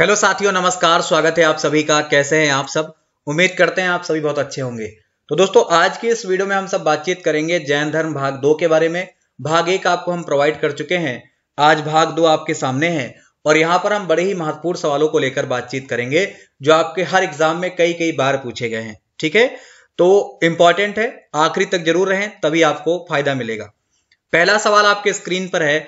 hello साथियों नमस्कार स्वागत है आप सभी का कैसे हैं आप सब उम्मीद करते हैं आप सभी बहुत अच्छे होंगे तो दोस्तों आज की इस वीडियो में हम सब बातचीत करेंगे जैन धर्म भाग दो के बारे में भाग एक आपको हम प्रोवाइड कर चुके हैं आज भाग दो आपके सामने है और यहाँ पर हम बड़े ही महत्वपूर्ण सवालों को लेकर बातचीत करेंगे जो आपके हर एग्जाम में कई कई बार पूछे गए हैं ठीक है तो इंपॉर्टेंट है आखिरी तक जरूर रहें तभी आपको फायदा मिलेगा पहला सवाल आपके स्क्रीन पर है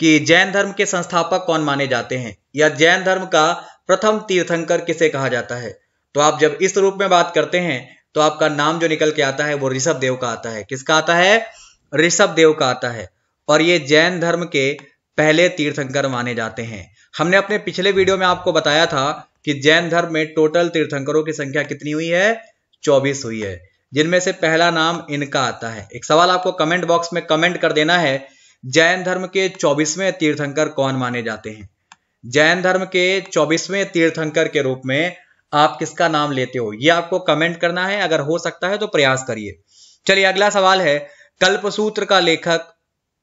कि जैन धर्म के संस्थापक कौन माने जाते हैं या जैन धर्म का प्रथम तीर्थंकर किसे कहा जाता है तो आप जब इस रूप में बात करते हैं तो आपका नाम जो निकल के आता है वो ऋषभ देव का आता है किसका आता है ऋषभ देव का आता है और ये जैन धर्म के पहले तीर्थंकर माने जाते हैं हमने अपने पिछले वीडियो में आपको बताया था कि जैन धर्म में टोटल तीर्थंकरों की संख्या कितनी हुई है चौबीस हुई है जिनमें से पहला नाम इनका आता है एक सवाल आपको कमेंट बॉक्स में कमेंट कर देना है जैन धर्म के चौबीसवें तीर्थंकर कौन माने जाते हैं जैन धर्म के चौबीसवें तीर्थंकर के रूप में आप किसका नाम लेते हो यह आपको कमेंट करना है अगर हो सकता है तो प्रयास करिए चलिए अगला सवाल है कल्पसूत्र का लेखक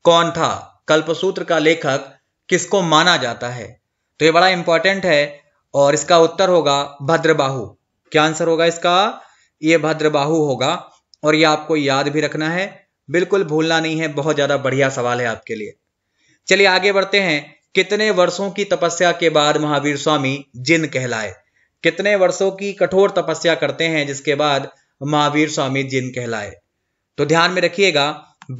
कौन था कल्पसूत्र का लेखक किसको माना जाता है तो ये बड़ा इंपॉर्टेंट है और इसका उत्तर होगा भद्रबाहु क्या आंसर होगा इसका ये भद्रबाहु होगा और ये आपको याद भी रखना है बिल्कुल भूलना नहीं है बहुत ज़्यादा बढ़िया सवाल है आपके लिए चलिए आगे बढ़ते हैं कितने वर्षों की तपस्या के बाद महावीर स्वामी जिन कहलाए कितने वर्षों की कठोर तपस्या करते हैं जिसके बाद महावीर स्वामी जिन कहलाए तो ध्यान में रखिएगा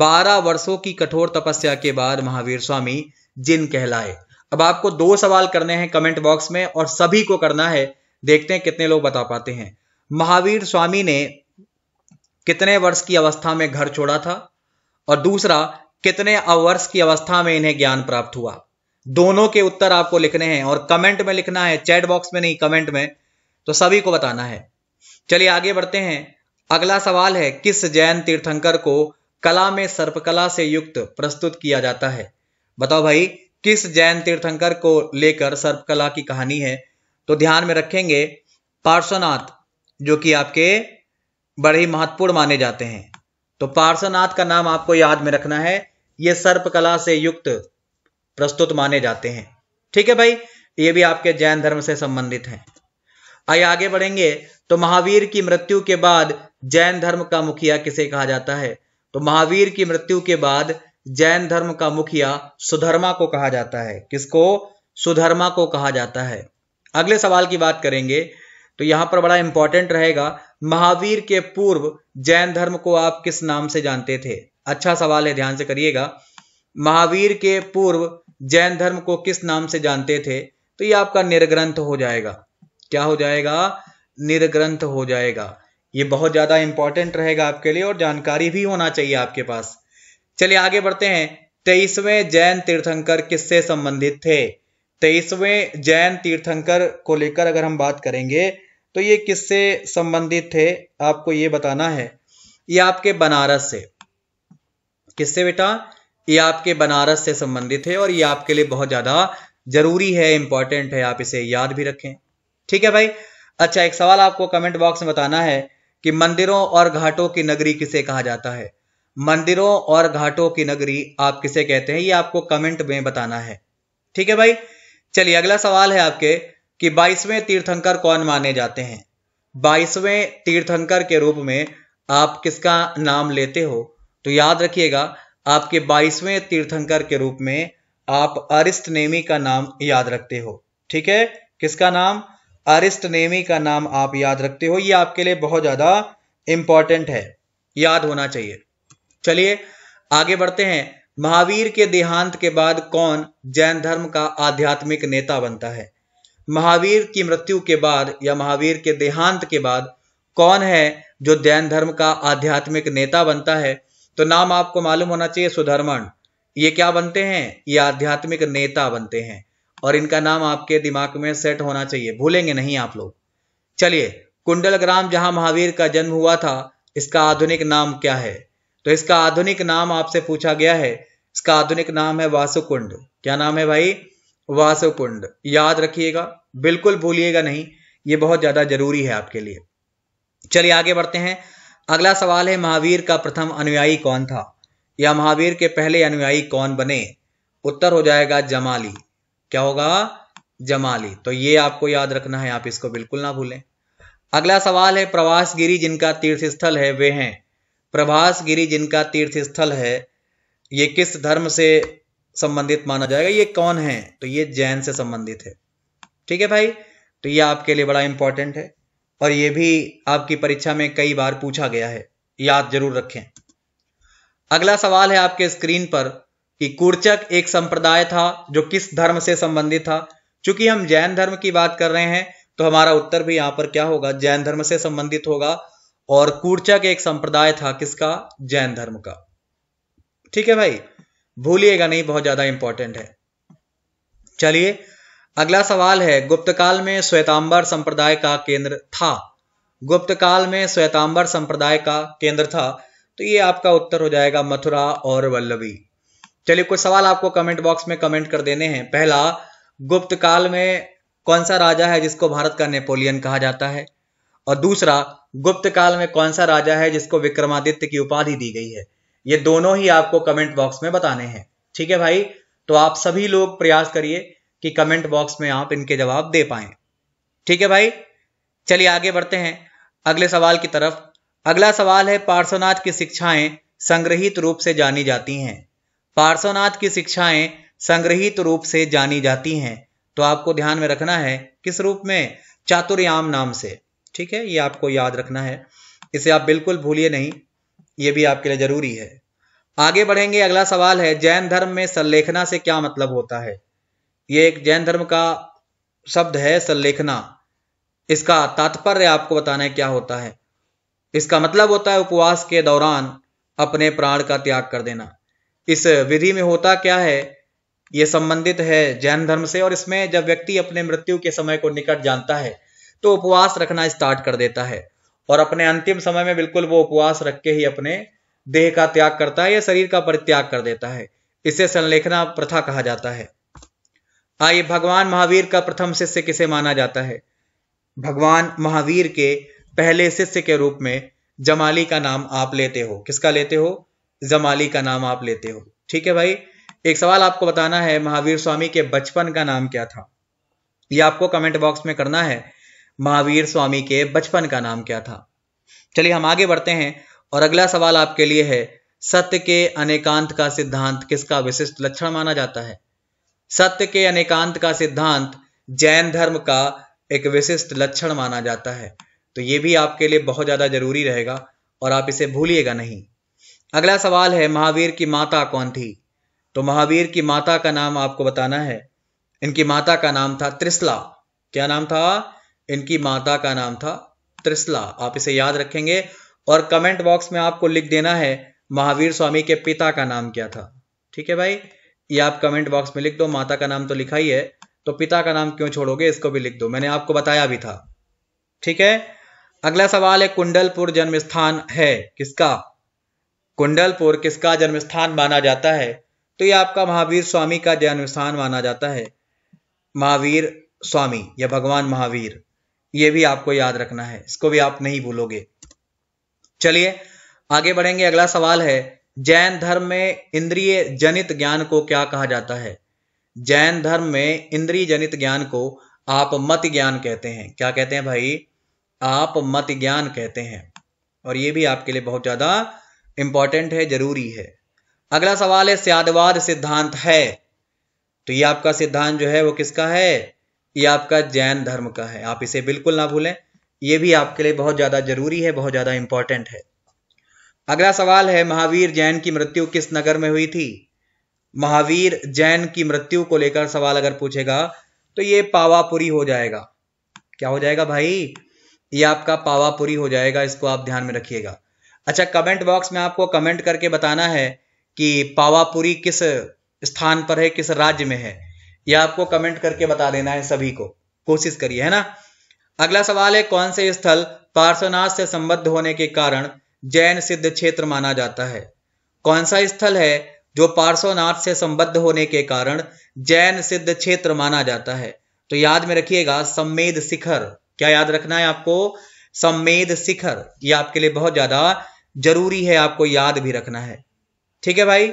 बारह वर्षों की कठोर तपस्या के बाद महावीर स्वामी जिन कहलाए अब आपको दो सवाल करने हैं कमेंट बॉक्स में और सभी को करना है देखते हैं कितने लोग बता पाते हैं महावीर स्वामी ने कितने वर्ष की अवस्था में घर छोड़ा था और दूसरा कितने अवर्ष की अवस्था में इन्हें ज्ञान प्राप्त हुआ दोनों के उत्तर आपको लिखने हैं और कमेंट में लिखना है चैट बॉक्स में नहीं कमेंट में तो सभी को बताना है चलिए आगे बढ़ते हैं अगला सवाल है किस जैन तीर्थंकर को कला में सर्पकला से युक्त प्रस्तुत किया जाता है बताओ भाई किस जैन तीर्थंकर को लेकर सर्पकला की कहानी है तो ध्यान में रखेंगे पार्श्वनाथ जो कि आपके बड़े ही महत्वपूर्ण माने जाते हैं तो पार्श्वनाथ का नाम आपको याद में रखना है ये सर्पकला से युक्त प्रस्तुत माने जाते हैं ठीक है भाई ये भी आपके जैन धर्म से संबंधित हैं आइए आगे बढ़ेंगे तो महावीर की मृत्यु के बाद जैन धर्म का मुखिया किसे कहा जाता है तो महावीर की मृत्यु के बाद जैन धर्म का मुखिया सुधर्मा को कहा जाता है किसको सुधर्मा को कहा जाता है अगले सवाल की बात करेंगे तो यहां पर बड़ा इंपॉर्टेंट रहेगा महावीर के पूर्व जैन धर्म को आप किस नाम से जानते थे अच्छा सवाल है ध्यान से करिएगा महावीर के पूर्व जैन धर्म को किस नाम से जानते थे तो ये आपका निर्ग्रंथ हो जाएगा क्या हो जाएगा निर्ग्रंथ हो जाएगा ये बहुत ज़्यादा इंपॉर्टेंट रहेगा आपके लिए और जानकारी भी होना चाहिए आपके पास चलिए आगे बढ़ते हैं तेईसवें जैन तीर्थंकर किससे संबंधित थे तेईसवें जैन तीर्थंकर को लेकर अगर हम बात करेंगे तो ये किससे संबंधित थे आपको ये बताना है ये आपके बनारस से किससे बेटा ये आपके बनारस से संबंधित है और ये आपके लिए बहुत ज्यादा जरूरी है इंपॉर्टेंट है आप इसे याद भी रखें ठीक है भाई अच्छा एक सवाल आपको कमेंट बॉक्स में बताना है कि मंदिरों और घाटों की नगरी किसे कहा जाता है मंदिरों और घाटों की नगरी आप किसे कहते हैं ये आपको कमेंट में बताना है ठीक है भाई चलिए अगला सवाल है आपके कि बाईसवें तीर्थंकर कौन माने जाते हैं बाईसवें तीर्थंकर के रूप में आप किसका नाम लेते हो तो याद रखिएगा आपके बाईसवें तीर्थंकर के रूप में आप अरिस्ट नेमी का नाम याद रखते हो ठीक है किसका नाम अरिस्ट नेमी का नाम आप याद रखते हो ये आपके लिए बहुत ज़्यादा इंपॉर्टेंट है याद होना चाहिए चलिए आगे बढ़ते हैं महावीर के देहांत के बाद कौन जैन धर्म का आध्यात्मिक नेता बनता है महावीर की मृत्यु के बाद या महावीर के देहांत के बाद कौन है जो जैन धर्म का आध्यात्मिक नेता बनता है तो नाम आपको मालूम होना चाहिए सुधर्मण ये क्या बनते हैं ये आध्यात्मिक नेता बनते हैं और इनका नाम आपके दिमाग में सेट होना चाहिए भूलेंगे नहीं आप लोग चलिए कुंडल ग्राम जहां महावीर का जन्म हुआ था इसका आधुनिक नाम क्या है तो इसका आधुनिक नाम आपसे पूछा गया है इसका आधुनिक नाम है वासुकुंड क्या नाम है भाई वासुकुंड याद रखिएगा बिल्कुल भूलिएगा नहीं ये बहुत ज़्यादा जरूरी है आपके लिए चलिए आगे बढ़ते हैं अगला सवाल है महावीर का प्रथम अनुयायी कौन था या महावीर के पहले अनुयायी कौन बने उत्तर हो जाएगा जमाली क्या होगा जमाली तो ये आपको याद रखना है आप इसको बिल्कुल ना भूलें अगला सवाल है प्रवास गिरी जिनका तीर्थ स्थल है वे हैं प्रभास गिरी जिनका तीर्थ स्थल है ये किस धर्म से संबंधित माना जाएगा ये कौन है तो ये जैन से संबंधित है ठीक है भाई तो ये आपके लिए बड़ा इंपॉर्टेंट है और ये भी आपकी परीक्षा में कई बार पूछा गया है याद जरूर रखें अगला सवाल है आपके स्क्रीन पर कि कुर्चक एक संप्रदाय था जो किस धर्म से संबंधित था चूंकि हम जैन धर्म की बात कर रहे हैं तो हमारा उत्तर भी यहां पर क्या होगा जैन धर्म से संबंधित होगा और कुर्चक एक संप्रदाय था किसका जैन धर्म का ठीक है भाई भूलिएगा नहीं बहुत ज्यादा इंपॉर्टेंट है चलिए अगला सवाल है गुप्तकाल में श्वेतांबर संप्रदाय का केंद्र था गुप्त काल में श्वेतांबर संप्रदाय का केंद्र था तो ये आपका उत्तर हो जाएगा मथुरा और वल्लभी चलिए कुछ सवाल आपको कमेंट बॉक्स में कमेंट कर देने हैं पहला गुप्त काल में कौन सा राजा है जिसको भारत का नेपोलियन कहा जाता है और दूसरा गुप्त काल में कौन सा राजा है जिसको विक्रमादित्य की उपाधि दी गई है ये दोनों ही आपको कमेंट बॉक्स में बताने हैं ठीक है भाई तो आप सभी लोग प्रयास करिए कि कमेंट बॉक्स में आप इनके जवाब दे पाए ठीक है भाई चलिए आगे बढ़ते हैं अगले सवाल की तरफ अगला सवाल है पार्श्वनाथ की शिक्षाएं संग्रहित रूप से जानी जाती हैं पार्श्वनाथ की शिक्षाएं संग्रहित रूप से जानी जाती हैं तो आपको ध्यान में रखना है किस रूप में चातुर्याम नाम से ठीक है ये आपको याद रखना है इसे आप बिल्कुल भूलिए नहीं ये भी आपके लिए जरूरी है आगे बढ़ेंगे अगला सवाल है जैन धर्म में संलेखना से क्या मतलब होता है ये एक जैन धर्म का शब्द है संलेखना इसका तात्पर्य आपको बताना है क्या होता है इसका मतलब होता है उपवास के दौरान अपने प्राण का त्याग कर देना इस विधि में होता क्या है ये संबंधित है जैन धर्म से और इसमें जब व्यक्ति अपने मृत्यु के समय को निकट जानता है तो उपवास रखना स्टार्ट कर देता है और अपने अंतिम समय में बिल्कुल वो उपवास रख के ही अपने देह का त्याग करता है या शरीर का परित्याग कर देता है इसे संलेखना प्रथा कहा जाता है आइए भगवान महावीर का प्रथम शिष्य किसे माना जाता है भगवान महावीर के पहले शिष्य के रूप में जमाली का नाम आप लेते हो किसका लेते हो जमाली का नाम आप लेते हो ठीक है भाई एक सवाल आपको बताना है महावीर स्वामी के बचपन का नाम क्या था यह आपको कमेंट बॉक्स में करना है महावीर स्वामी के बचपन का नाम क्या था चलिए हम आगे बढ़ते हैं और अगला सवाल आपके लिए है सत्य के अनेकांत का सिद्धांत किसका विशिष्ट लक्षण माना जाता है सत्य के अनेकांत का सिद्धांत जैन धर्म का एक विशिष्ट लक्षण माना जाता है तो ये भी आपके लिए बहुत ज़्यादा जरूरी रहेगा और आप इसे भूलिएगा नहीं अगला सवाल है महावीर की माता कौन थी तो महावीर की माता का नाम आपको बताना है इनकी माता का नाम था त्रिसला क्या नाम था इनकी माता का नाम था त्रिसला आप इसे याद रखेंगे और कमेंट बॉक्स में आपको लिख देना है महावीर स्वामी के पिता का नाम क्या था ठीक है भाई ये आप कमेंट बॉक्स में लिख दो माता का नाम तो लिखा ही है तो पिता का नाम क्यों छोड़ोगे इसको भी लिख दो मैंने आपको बताया भी था ठीक है अगला सवाल है कुंडलपुर जन्म स्थान है किसका कुंडलपुर किसका जन्म स्थान माना जाता है तो ये आपका महावीर स्वामी का जन्म स्थान माना जाता है महावीर स्वामी या भगवान महावीर ये भी आपको याद रखना है इसको भी आप नहीं भूलोगे चलिए आगे बढ़ेंगे अगला सवाल है जैन धर्म में इंद्रिय जनित ज्ञान को क्या कहा जाता है जैन धर्म में इंद्रिय जनित ज्ञान को आप मत ज्ञान कहते हैं क्या कहते हैं भाई आप मत ज्ञान कहते हैं और यह भी आपके लिए बहुत ज्यादा इंपॉर्टेंट है जरूरी है अगला सवाल है स्यादवाद सिद्धांत है तो ये आपका सिद्धांत जो है वो किसका है ये आपका जैन धर्म का है आप इसे बिल्कुल ना भूलें ये भी आपके लिए बहुत ज़्यादा जरूरी है बहुत ज़्यादा इंपॉर्टेंट है अगला सवाल है महावीर जैन की मृत्यु किस नगर में हुई थी महावीर जैन की मृत्यु को लेकर सवाल अगर पूछेगा तो ये पावापुरी हो जाएगा क्या हो जाएगा भाई ये आपका पावापुरी हो जाएगा इसको आप ध्यान में रखिएगा अच्छा कमेंट बॉक्स में आपको कमेंट करके बताना है कि पावापुरी किस स्थान पर है किस राज्य में है यह आपको कमेंट करके बता देना है सभी को कोशिश करिए है ना अगला सवाल है कौन से स्थल पार्श्वनाथ से संबद्ध होने के कारण जैन सिद्ध क्षेत्र माना जाता है कौन सा स्थल है जो पार्श्वनाथ से संबद्ध होने के कारण जैन सिद्ध क्षेत्र माना जाता है तो याद में रखिएगा सम्मेद शिखर क्या याद रखना है आपको सम्मेद शिखर ये आपके लिए बहुत ज्यादा जरूरी है आपको याद भी रखना है ठीक है भाई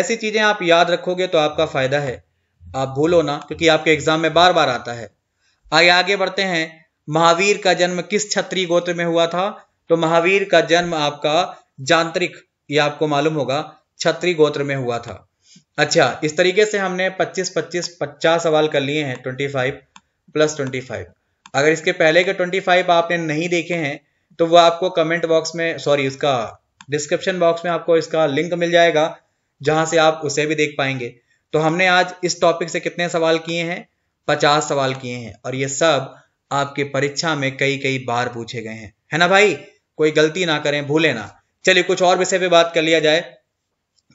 ऐसी चीजें आप याद रखोगे तो आपका फायदा है आप भूलो ना क्योंकि आपके एग्जाम में बार बार आता है आगे आगे बढ़ते हैं महावीर का जन्म किस क्षत्रिय गोत्र में हुआ था तो महावीर का जन्म आपका जांत्रिक ये आपको मालूम होगा क्षत्रिय गोत्र में हुआ था अच्छा इस तरीके से हमने 25 25 50 सवाल कर लिए हैं 25 प्लस 25 अगर इसके पहले के 25 आपने नहीं देखे हैं तो वह आपको कमेंट बॉक्स में सॉरी इसका डिस्क्रिप्शन बॉक्स में आपको इसका लिंक मिल जाएगा जहां से आप उसे भी देख पाएंगे तो हमने आज इस टॉपिक से कितने सवाल किए हैं पचास सवाल किए हैं और ये सब आपके परीक्षा में कई कई बार पूछे गए हैं है ना भाई कोई गलती ना करें भूले ना चलिए कुछ और विषय पे बात कर लिया जाए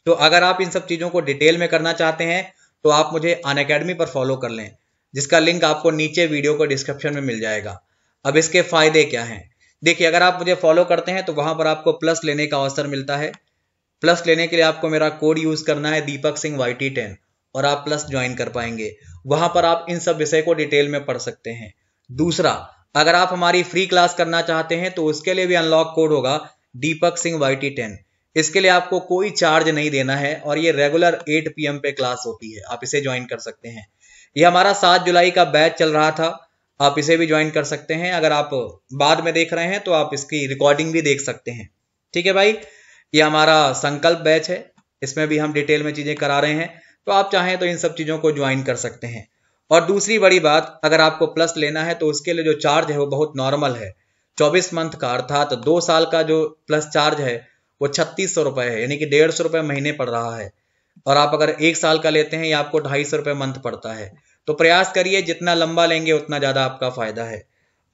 तो अगर आप इन सब चीज़ों को डिटेल में करना चाहते हैं तो आप मुझे अन अकेडमी पर फॉलो कर लें जिसका लिंक आपको नीचे वीडियो को डिस्क्रिप्शन में मिल जाएगा अब इसके फायदे क्या हैं देखिए अगर आप मुझे फॉलो करते हैं तो वहां पर आपको प्लस लेने का अवसर मिलता है प्लस लेने के लिए आपको मेरा कोड यूज करना है Deepak Singh Y T ten और आप प्लस ज्वाइन कर पाएंगे वहां पर आप इन सब विषय को डिटेल में पढ़ सकते हैं दूसरा अगर आप हमारी फ्री क्लास करना चाहते हैं तो उसके लिए भी अनलॉक कोड होगा Deepak Singh Y T ten इसके लिए आपको कोई चार्ज नहीं देना है और ये रेगुलर 8 पीएम पे क्लास होती है आप इसे ज्वाइन कर सकते हैं ये हमारा सात जुलाई का बैच चल रहा था आप इसे भी ज्वाइन कर सकते हैं अगर आप बाद में देख रहे हैं तो आप इसकी रिकॉर्डिंग भी देख सकते हैं ठीक है भाई ये हमारा संकल्प बैच है इसमें भी हम डिटेल में चीजें करा रहे हैं तो आप चाहें तो इन सब चीज़ों को ज्वाइन कर सकते हैं और दूसरी बड़ी बात अगर आपको प्लस लेना है तो उसके लिए जो चार्ज है वो बहुत नॉर्मल है चौबीस मंथ का अर्थात तो दो साल का जो प्लस चार्ज है वो छत्तीस सौ रुपए है यानी कि डेढ़ सौ रुपए महीने पड़ रहा है और आप अगर एक साल का लेते हैं या आपको ढाई सौ रुपए मंथ पड़ता है तो प्रयास करिए जितना लंबा लेंगे उतना ज़्यादा आपका फ़ायदा है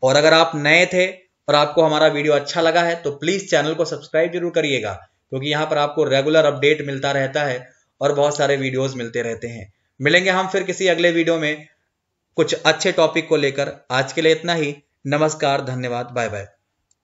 और अगर आप नए थे और आपको हमारा वीडियो अच्छा लगा है तो प्लीज़ चैनल को सब्सक्राइब जरूर करिएगा क्योंकि यहाँ पर आपको रेगुलर अपडेट मिलता रहता है और बहुत सारे वीडियोस मिलते रहते हैं मिलेंगे हम फिर किसी अगले वीडियो में कुछ अच्छे टॉपिक को लेकर आज के लिए इतना ही नमस्कार धन्यवाद बाय बाय